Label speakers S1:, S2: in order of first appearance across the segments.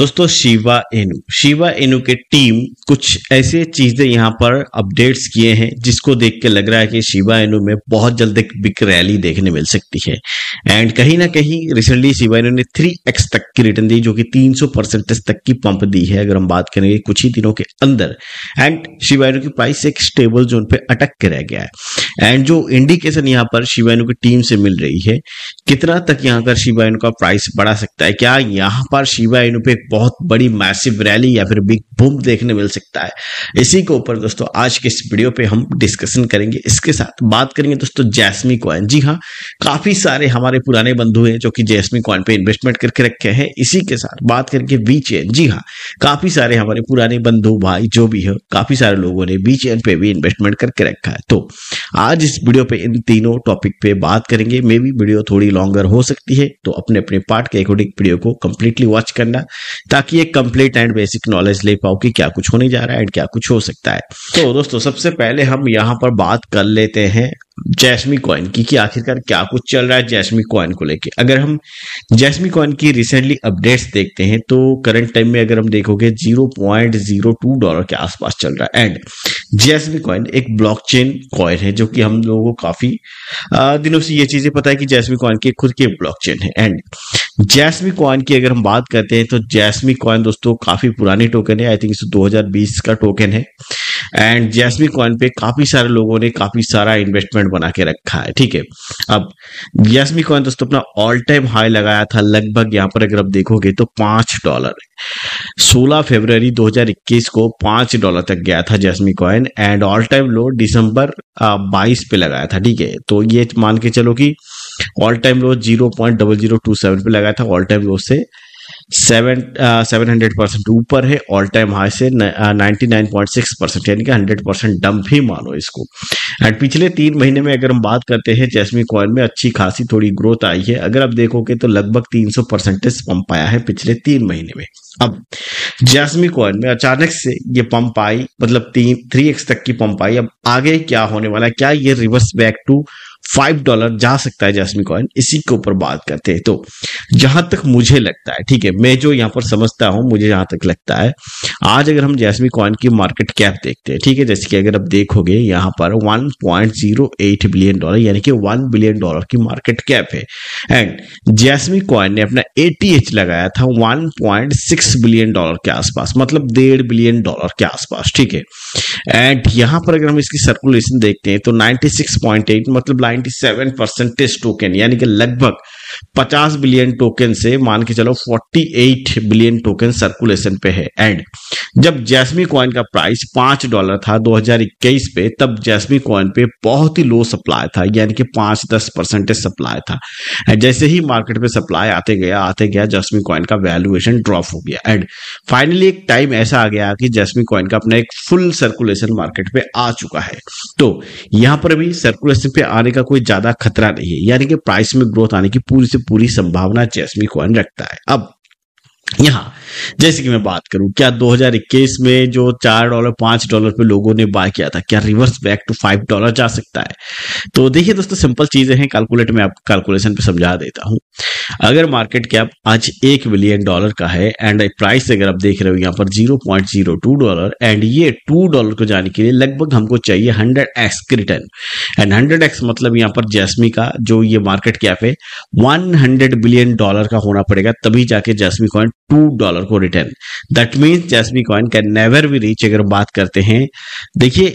S1: दोस्तों Shiva Inu Shiba एनु के team कुछ ऐसे चीजें यहाँ पर अपडेट्स किए हैं जिसको देख के लग रहा है कि शिवा एनु में बहुत जल्द एक बिग रैली देखने मिल सकती है एंड कहीं ना कहीं रिसेंटली शिवा एनु ने थ्री एक्स तक की रिटर्न दी जो कि तीन सौ परसेंटेज तक की पंप दी है अगर हम बात करेंगे कुछ ही दिनों के अंदर एंड शिवा एनु की प्राइस एक स्टेबल जोन पे अटक के रह गया है एंड जो इंडिकेशन यहाँ पर शिवा एनु की टीम से मिल रही है कितना तक यहाँ पर शिवा एनु का प्राइस बढ़ा सकता है क्या यहाँ पर शिवा एनु पे एक बहुत बड़ी मैसिव रैली या फिर बिग बूम देखने मिल सकता है इसी के ऊपर दोस्तों आज के इस वीडियो पे हम डिस्कशन करेंगे इसके साथ बात करेंगे दोस्तों जैसमी कॉइन जी हाँ काफी सारे हमारे पुराने बंधु हैं जो कि जैसमी कॉइन पे इन्वेस्टमेंट करके रखे हैं इसी के साथ बात करेंगे बी चेन जी हाँ काफी सारे हमारे पुराने बंधु भाई जो भी है काफी सारे लोगों ने बी चेन पे भी इन्वेस्टमेंट करके रखा है तो आज इस वीडियो पे इन तीनों टॉपिक पे बात करेंगे मे भी वीडियो थोड़ी लॉन्गर हो सकती है तो अपने अपने पार्ट के अकॉर्डिंग वीडियो को कंप्लीटली वॉच करना ताकि एक कंप्लीट एंड बेसिक नॉलेज ले पाओ कि क्या कुछ होने जा रहा है एंड क्या कुछ हो सकता है तो दोस्तों सबसे पहले हम यहाँ पर बात कर लेते हैं जैसमी कॉइन की कि आखिरकार क्या कुछ चल रहा है जैसमी कॉइन को लेके अगर हम जैसमी कॉइन की रिसेंटली अपडेट्स देखते हैं तो करंट टाइम में अगर हम देखोगे 0.02 डॉलर के आसपास चल रहा है एंड जैसमी कॉइन एक ब्लॉकचेन कॉइन है जो कि हम लोगों को काफी दिनों से ये चीजें पता है कि जैसमी कॉइन की खुद की चेन है एंड जैसमी कॉइन की अगर हम बात करते हैं तो जैसमी कॉइन दोस्तों काफी पुरानी टोकन है आई थिंक दो हजार बीस का टोकन है एंड जैसमी कॉइन पे काफी सारे लोगों ने काफी सारा इन्वेस्टमेंट बना के रखा है ठीक है अब जैसमी कॉइन दोस्तों अपना ऑल टाइम हाई लगाया था लगभग यहाँ पर अगर आप देखोगे तो पांच डॉलर 16 फरवरी 2021 को पांच डॉलर तक गया था Jasmy coin and all time low दिसंबर बाईस पे लगाया था ठीक है तो ये मान के चलो कि all time low zero point double zero two seven पे लगाया था ऑल टाइम लो से सेवन सेवन हंड्रेड परसेंट ऊपर है ऑल टाइम हाई से ninety nine point six percent यानी कि हंड्रेड परसेंट डंप ही मानो इसको एंड पिछले तीन महीने में अगर हम बात करते हैं जैसमी कॉइन में अच्छी खासी थोड़ी ग्रोथ आई है अगर आप देखोगे तो लगभग तीन सौ परसेंटेज पंप आया है पिछले तीन महीने में अब जैसमी कॉइन में अचानक से ये पंप आई मतलब तीन थ्री एक्स तक की पंप आई अब आगे क्या होने वाला है क्या ये reverse back to five dollar जा सकता है जैसमी कॉइन इसी के ऊपर बात करते हैं तो जहां तक मुझे लगता है ठीक है मैं जो यहाँ पर समझता हूं मुझे जहां तक लगता है आज अगर हम जैसमी कॉइन की मार्केट कैप देखते हैं ठीक है जैसे कि अगर आप देखोगे यहां पर 1.08 बिलियन डॉलर यानी कि 1 बिलियन डॉलर की मार्केट कैप है एंड जैसमी कॉइन ने अपना ए लगाया था वन बिलियन डॉलर के आसपास मतलब डेढ़ बिलियन डॉलर के आसपास ठीक है एंड यहाँ पर अगर हम इसकी सर्कुलेशन देखते हैं तो नाइनटी मतलब 97 परसेंटेज टोकन यानी कि लगभग 50 बिलियन टोकन से मान के चलो 48 बिलियन टोकन सर्कुलेशन पे है एंड जब जैस्मी कॉइन का प्राइस पांच डॉलर था 2021 पे तब जैस्मी कॉइन पे बहुत ही लो सप्लाई था यानी कि पांच दस परसेंटेज सप्लाई था एंड जैसे ही मार्केट में सप्लाई आते गया आते गया जैस्मी कॉइन का वैल्यूएशन ड्रॉप हो गया एंड फाइनली एक टाइम ऐसा आ गया कि जैस्मी कॉइन का अपना एक फुल सर्कुलेशन मार्केट पे आ चुका है तो यहां पर भी सर्कुलेशन पे आने का कोई ज्यादा खतरा नहीं है यानी कि प्राइस में ग्रोथ आने की पूरी पूरी से पूरी संभावना को अन रखता है अब यहाँ जैसे कि मैं बात करूं क्या 2021 में जो चार डॉलर पांच डॉलर पे लोगों ने बाय किया था क्या reverse back to five dollar जा सकता है तो देखिए दोस्तों सिंपल चीजें हैं कैलकुलेट में आप कैलकुलेशन पे समझा देता हूं अगर मार्केट कैप आज एक बिलियन डॉलर का है एंड प्राइस अगर आप देख रहे हो यहाँ पर zero point zero two dollar and ये टू डॉलर को जाने के लिए लगभग हमको चाहिए hundred x return and hundred x मतलब यहाँ पर जैसमी का जो ये मार्केट कैप है वन हंड्रेड बिलियन डॉलर का होना पड़ेगा तभी जाके जैसमी कॉइन टू डॉलर को return that means Jasmy coin can never भी रीच अगर बात करते हैं देखिए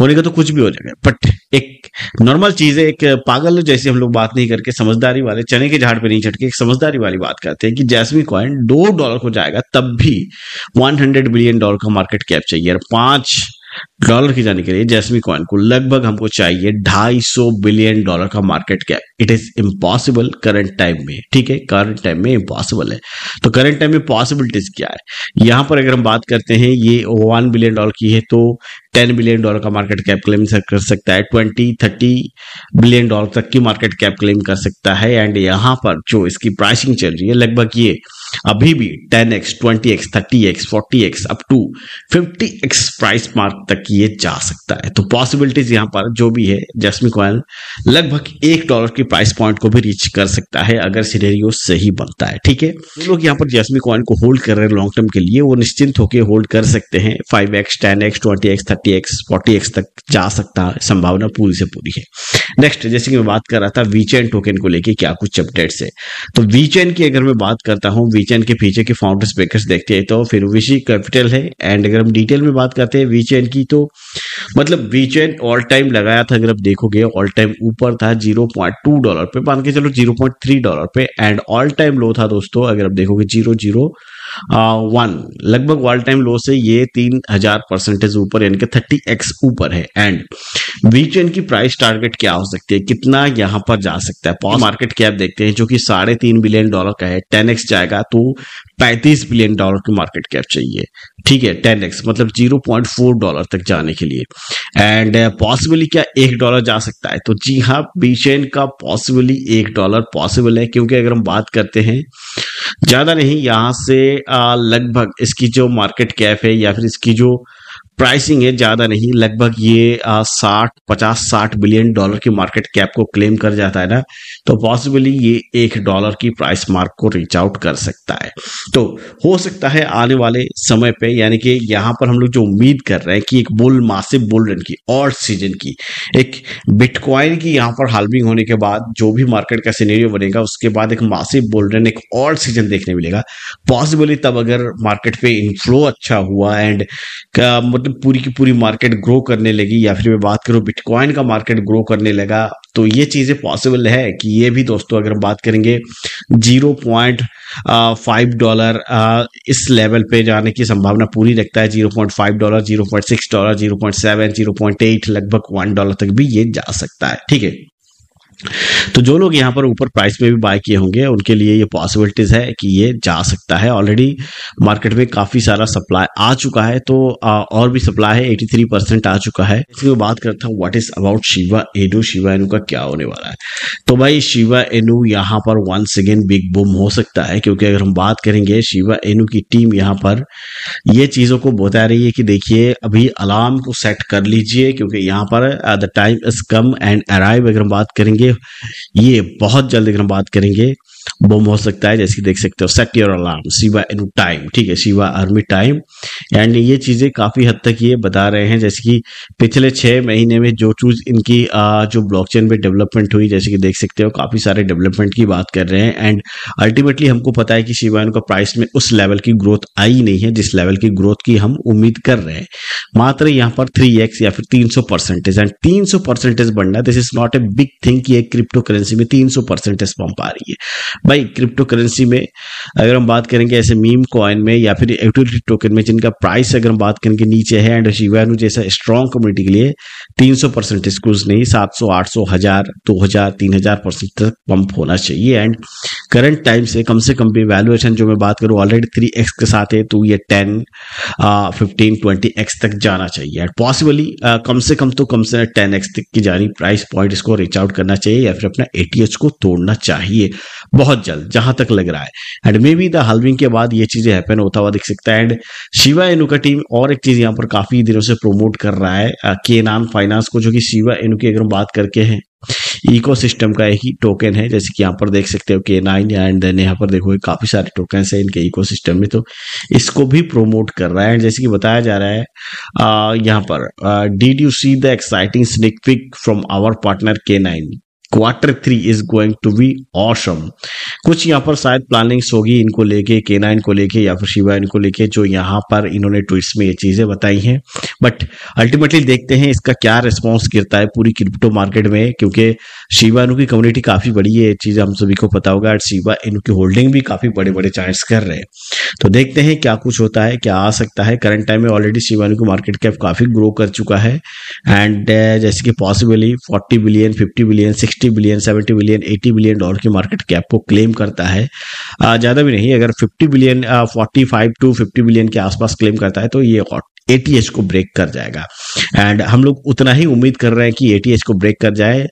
S1: होने का तो कुछ भी हो जाएगा बट एक नॉर्मल चीज है एक पागल जैसे हम लोग बात नहीं करके समझदारी वाले चने के झाड़ पे नहीं चढ़ के एक समझदारी वाली बात करते हैं कि जैसमी कॉइन दो डॉलर को जाएगा तब भी 100 बिलियन डॉलर का मार्केट कैप चाहिए और पांच डॉलर की जाने के लिए जैसमी कॉइन को लगभग हमको चाहिए 250 बिलियन डॉलर का market cap it is impossible current time में ठीक है करंट टाइम में इम्पॉसिबल है तो करंट टाइम में पॉसिबिलिटीज क्या है यहां पर अगर हम बात करते हैं ये वन बिलियन डॉलर की है तो टेन बिलियन डॉलर का मार्केट कैप क्लेम कर सकता है ट्वेंटी थर्टी बिलियन डॉलर तक की मार्केट कैप क्लेम कर सकता है एंड यहाँ पर जो इसकी प्राइसिंग चल रही है लगभग ये अभी भी 10x, 20x, 30x, 40x up to 50x price mark तक ये जा सकता है तो पॉसिबिलिटीज यहां पर जो भी है जैस्मी कॉयल लगभग एक डॉलर की प्राइस पॉइंट को भी रीच कर सकता है अगर सिनेरियो सही बनता है ठीक है जो लोग यहां पर जैस्मी कॉइन को होल्ड कर रहे हैं लॉन्ग टर्म के लिए वो निश्चिंत होकर होल्ड कर सकते हैं five x ten x twenty x thirty x forty x तक जा सकता है संभावना पूरी से पूरी है नेक्स्ट जैसे कि मैं बात कर रहा था वीचैन टोकन को लेकर क्या कुछ अपडेट्स है तो वीचैन की अगर मैं बात करता हूँ वी वीचैन के पीछे के फाउंडर्स बेकर्स देखते हैं तो फिर विशी कैपिटल है एंड अगर हम डिटेल में बात करते हैं वीचैन की तो मतलब वीचैन ऑल टाइम लगाया था अगर आप देखोगे ऑल टाइम ऊपर था जीरो पॉइंट टू डॉलर पे मान के चलो जीरो पॉइंट थ्री डॉलर पे एंड ऑल टाइम लो था दोस्तों अगर आप देखोगे जीरो जीरो वन uh, लगभग वर्ल्ड टाइम लो से ये तीन हजार परसेंटेज ऊपर यानी कि थर्टी एक्स ऊपर है एंड बीच इनकी प्राइस टारगेट क्या हो सकती है कितना यहां पर जा सकता है मार्केट कैप देखते हैं जो कि साढ़े तीन बिलियन डॉलर का है टेन एक्स जाएगा तो पैंतीस बिलियन डॉलर की मार्केट कैप चाहिए ठीक है टेन एक्स मतलब जीरो पॉइंट फोर डॉलर तक जाने के लिए एंड पॉसिबली uh, क्या एक डॉलर जा सकता है तो जी हाँ बीचेन का पॉसिबली एक डॉलर पॉसिबल है क्योंकि अगर हम बात करते हैं ज्यादा नहीं यहाँ से uh, लगभग इसकी जो मार्केट कैप है या फिर इसकी जो प्राइसिंग है ज्यादा नहीं लगभग ये uh, साठ पचास साठ बिलियन डॉलर की मार्केट कैप को क्लेम कर जाता है ना तो पॉसिबली ये एक डॉलर की प्राइस मार्क को रीच आउट कर सकता है तो हो सकता है आने वाले समय पे यानी कि यहाँ पर हम लोग जो उम्मीद कर रहे हैं कि एक बुल मासिव बुल रन की और सीजन की एक बिटकॉइन की यहां पर हालविंग होने के बाद जो भी मार्केट का सीनेरियो बनेगा उसके बाद एक मासिव बुल रन एक और सीजन देखने मिलेगा पॉसिबली तब अगर मार्केट पे इनफ्लो अच्छा हुआ एंड मतलब पूरी की पूरी मार्केट ग्रो करने लगी या फिर मैं बात करूं बिटकॉइन का मार्केट ग्रो करने लगा तो ये चीज़ें पॉसिबल है कि ये भी दोस्तों अगर हम बात करेंगे जीरो पॉइंट फाइव डॉलर इस लेवल पे जाने की संभावना पूरी रखता है zero point five dollar zero point six dollar zero point seven zero point eight लगभग वन डॉलर तक भी ये जा सकता है ठीक है तो जो लोग यहाँ पर ऊपर प्राइस में भी बाय किए होंगे उनके लिए ये पॉसिबिलिटीज है कि ये जा सकता है ऑलरेडी मार्केट में काफी सारा सप्लाई आ चुका है तो और भी सप्लाई है 83 परसेंट आ चुका है इसकी मैं बात करता हूँ what is about Shiba Inu Shiba Inu का क्या होने वाला है तो भाई शिवा एनु यहाँ पर वंस अगेन बिग बुम हो सकता है क्योंकि अगर हम बात करेंगे शिवा एनु की टीम यहाँ पर ये चीजों को बता रही है कि देखिए अभी अलार्म को सेट कर लीजिए क्योंकि यहाँ पर the time is come and arrive अगर हम बात करेंगे ये ये बहुत जल्द एक हम बात करेंगे बम हो सकता है जैसे देख सकते हो set your alarm Shiba Inu time ठीक है शिवा आर्मी टाइम एंड ये चीज़ें काफ़ी हद तक ये बता रहे हैं जैसे कि पिछले छह महीने में जो चूज इनकी आ, जो ब्लॉकचेन पे डेवलपमेंट हुई जैसे कि देख सकते हो काफ़ी सारे डेवलपमेंट की बात कर रहे हैं एंड अल्टीमेटली हमको पता है कि शिवा इनका प्राइस में उस लेवल की ग्रोथ आई नहीं है जिस लेवल की ग्रोथ की हम उम्मीद कर रहे हैं मात्र यहाँ पर थ्री या फिर तीन सौ परसेंटेज एंड तीन सौ परसेंटेज बढ़ना this is not a big thing की एक क्रिप्टो करेंसी में तीन सौ परसेंटेज पंप आ रही है भाई क्रिप्टो करेंसी में अगर हम बात करेंगे ऐसे मीम कॉइन में या फिर एक्टिविटी टोकन में जिनका प्राइस अगर हम बात करेंगे नीचे है एंड शिवानु जैसा स्ट्रॉन्ग कम्युनिटी के लिए तीन सौ परसेंट स्कूल नहीं सात सौ आठ सौ हजार दो हजार तीन हजार परसेंट तक पंप होना चाहिए एंड करंट टाइम से कम से कम भी वैल्युएशन जो मैं बात करूँ ऑलरेडी थ्री एक्स के साथ है तो ये टेन फिफ्टीन ट्वेंटी एक्स तक जाना चाहिए एंड पॉसिबली कम से कम तो कम से टेन एक्स तक की जानी प्राइस पॉइंट इसको रीच आउट करना चाहिए या फिर अपना एटीएच को तोड़ना चाहिए बहुत जल्द जहां तक लग रहा है and maybe the halving के बाद ये चीजें हैपन होता हुआ दिख सकता है एंड शिवा एनु का टीम और एक चीज यहाँ पर काफी दिनों से प्रोमोट कर रहा है के नान फाइनेंस को जो कि शिवा एनु की अगर हम बात करके हैं इकोसिस्टम का एक ही टोकन है जैसे कि यहाँ पर देख सकते हो के नाइन एंड देन यहाँ पर देखो काफी सारे टोकन है इनके इकोसिस्टम में तो इसको भी प्रोमोट कर रहा है एंड जैसे कि बताया जा रहा है यहाँ पर did you see the exciting sneak peek from our partner के nine quarter three is going to be awesome कुछ यहाँ पर शायद प्लानिंग्स होगी इनको लेके केना इनको लेके या फिर शिवा इनको लेके जो यहाँ पर इन्होंने ट्वीट्स में ये चीजें बताई हैं बट अल्टीमेटली देखते हैं इसका क्या रिस्पॉन्स गिरता है पूरी क्रिप्टो मार्केट में क्योंकि शिवा इनकी कम्युनिटी काफी बड़ी है ये चीज हम सभी को पता होगा एंड शिवा इनकी होल्डिंग भी काफी बड़े बड़े चार्ज कर रहे हैं तो देखते हैं क्या कुछ होता है क्या आ सकता है करंट टाइम में ऑलरेडी शिवा इनकी मार्केट कैप काफी ग्रो कर चुका है एंड uh, जैसे कि possibly forty billion fifty billion sixty sixty billion seventy billion eighty billion dollar की मार्केट कैप को क्लेम करता है ज़्यादा भी नहीं अगर fifty billion forty five to fifty billion के आसपास क्लेम करता है तो ये एटीएच को ब्रेक कर जाएगा एंड हम लोग उतना ही उम्मीद कर रहे हैं कि एटीएच को ब्रेक कर जाए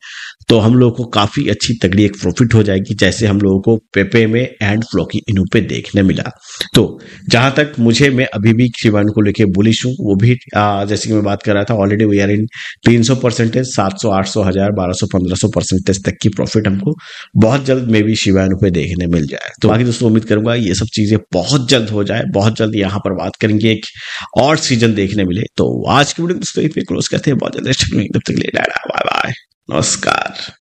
S1: तो हम लोगों को काफ़ी अच्छी तगड़ी एक प्रॉफिट हो जाएगी जैसे हम लोगों को पेपे में एंड फ्लॉकी इनू पे देखने मिला तो जहां तक मुझे मैं अभी भी शिवान को लेके बुलिश हूँ वो भी आ, जैसे कि मैं बात कर रहा था ऑलरेडी वी आर इन तीन सौ परसेंटेज सात सौ आठ सौ हजार बारह सौ पंद्रह सौ परसेंटेज तक की प्रॉफिट हमको बहुत जल्द मे भी शिवान पे देखने मिल जाए तो बाकी दोस्तों उम्मीद करूंगा ये सब चीजें बहुत जल्द हो जाए बहुत जल्द यहाँ पर बात करेंगे एक और सीजन देखने मिले तो आज की वीडियो दोस्तों क्लोज करते हैं बहुत जल्द तब तक ले Ai, nosso